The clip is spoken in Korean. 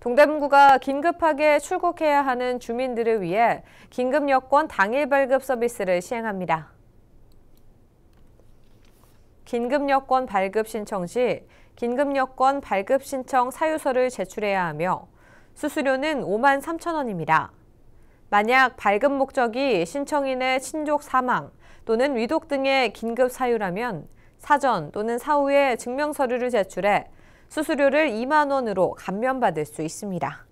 동대문구가 긴급하게 출국해야 하는 주민들을 위해 긴급 여권 당일 발급 서비스를 시행합니다. 긴급 여권 발급 신청 시 긴급 여권 발급 신청 사유서를 제출해야 하며 수수료는 5만 3천 원입니다. 만약 발급 목적이 신청인의 친족 사망 또는 위독 등의 긴급 사유라면 사전 또는 사후에 증명 서류를 제출해 수수료를 2만 원으로 감면받을 수 있습니다.